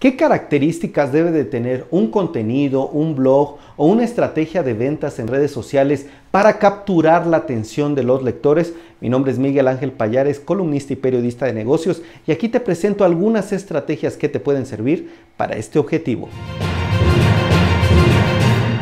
¿Qué características debe de tener un contenido, un blog o una estrategia de ventas en redes sociales para capturar la atención de los lectores? Mi nombre es Miguel Ángel Payares, columnista y periodista de negocios, y aquí te presento algunas estrategias que te pueden servir para este objetivo.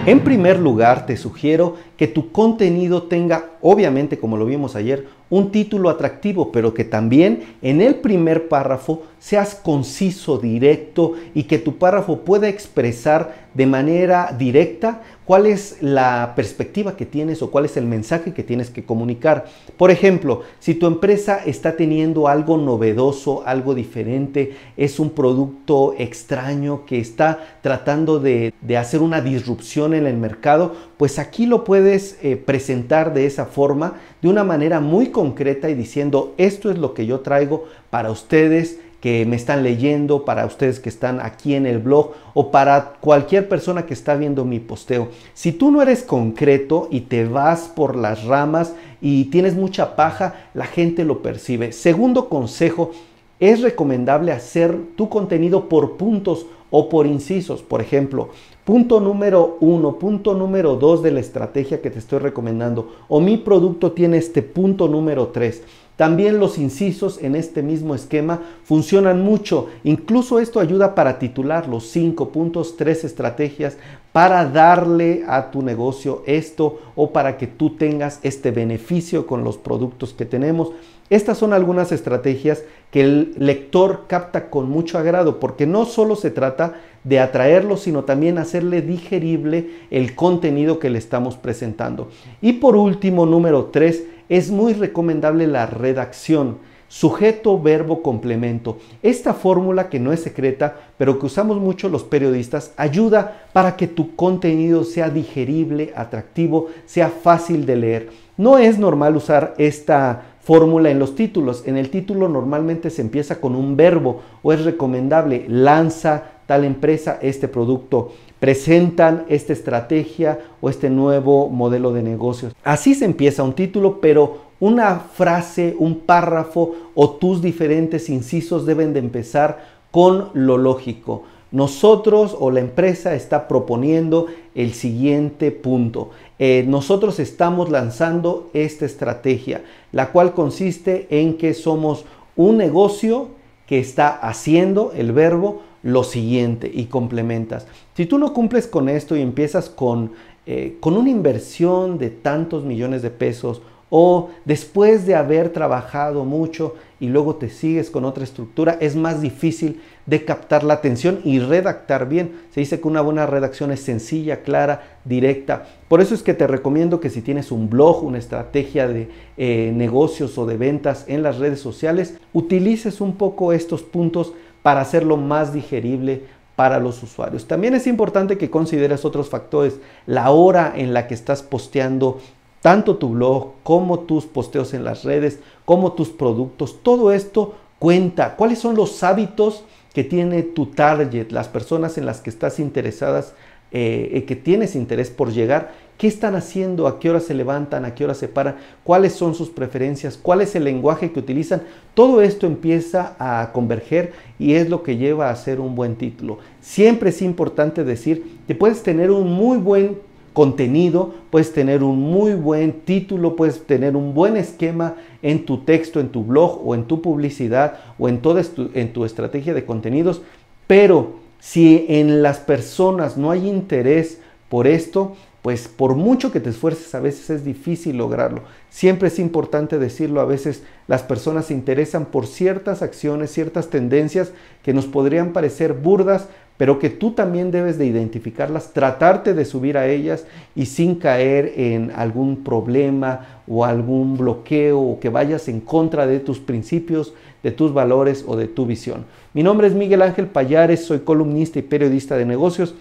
En primer lugar, te sugiero que tu contenido tenga, obviamente como lo vimos ayer, un título atractivo, pero que también en el primer párrafo seas conciso, directo y que tu párrafo pueda expresar de manera directa cuál es la perspectiva que tienes o cuál es el mensaje que tienes que comunicar. Por ejemplo, si tu empresa está teniendo algo novedoso, algo diferente, es un producto extraño que está tratando de, hacer una disrupción en el mercado, pues aquí lo puedes eh, presentar de esa forma de una manera muy concreta y diciendo, esto es lo que yo traigo para ustedes que me están leyendo, para ustedes que están aquí en el blog o para cualquier persona que está viendo mi posteo. Si tú no eres concreto y te vas por las ramas y tienes mucha paja, la gente lo percibe. Segundo consejo, es recomendable hacer tu contenido por puntos o por incisos. Por ejemplo, Punto número uno, punto número dos de la estrategia que te estoy recomendando. O mi producto tiene este punto número tres. También los incisos en este mismo esquema funcionan mucho. Incluso esto ayuda para titular los cinco puntos, tres estrategias para darle a tu negocio esto o para que tú tengas este beneficio con los productos que tenemos. Estas son algunas estrategias que el lector capta con mucho agrado porque no solo se trata de atraerlo, sino también hacerle digerible el contenido que le estamos presentando. Y por último, número 3, es muy recomendable la redacción. Sujeto, verbo, complemento. Esta fórmula que no es secreta, pero que usamos mucho los periodistas, ayuda para que tu contenido sea digerible, atractivo, sea fácil de leer. No es normal usar esta fórmula en los títulos. En el título normalmente se empieza con un verbo o es recomendable. Lanza tal empresa este producto presentan esta estrategia o este nuevo modelo de negocios. Así se empieza un título, pero una frase, un párrafo o tus diferentes incisos deben de empezar con lo lógico. Nosotros o la empresa está proponiendo el siguiente punto. Eh, nosotros estamos lanzando esta estrategia, la cual consiste en que somos un negocio que está haciendo el verbo lo siguiente y complementas. Si tú no cumples con esto y empiezas con, eh, con una inversión de tantos millones de pesos o después de haber trabajado mucho y luego te sigues con otra estructura, es más difícil de captar la atención y redactar bien. Se dice que una buena redacción es sencilla, clara, directa. Por eso es que te recomiendo que si tienes un blog, una estrategia de eh, negocios o de ventas en las redes sociales, utilices un poco estos puntos para hacerlo más digerible para los usuarios. También es importante que consideres otros factores, la hora en la que estás posteando tanto tu blog como tus posteos en las redes, como tus productos, todo esto cuenta. ¿Cuáles son los hábitos que tiene tu target, las personas en las que estás interesadas, eh, eh, que tienes interés por llegar? ¿Qué están haciendo? ¿A qué hora se levantan? ¿A qué hora se paran? ¿Cuáles son sus preferencias? ¿Cuál es el lenguaje que utilizan? Todo esto empieza a converger y es lo que lleva a ser un buen título. Siempre es importante decir que puedes tener un muy buen contenido, puedes tener un muy buen título, puedes tener un buen esquema en tu texto, en tu blog o en tu publicidad o en toda en tu estrategia de contenidos, pero si en las personas no hay interés por esto, pues por mucho que te esfuerces a veces es difícil lograrlo. Siempre es importante decirlo, a veces las personas se interesan por ciertas acciones, ciertas tendencias que nos podrían parecer burdas, pero que tú también debes de identificarlas, tratarte de subir a ellas y sin caer en algún problema o algún bloqueo o que vayas en contra de tus principios, de tus valores o de tu visión. Mi nombre es Miguel Ángel Payares, soy columnista y periodista de negocios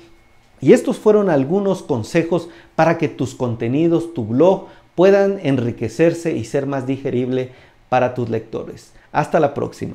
y estos fueron algunos consejos para que tus contenidos, tu blog, puedan enriquecerse y ser más digerible para tus lectores. Hasta la próxima.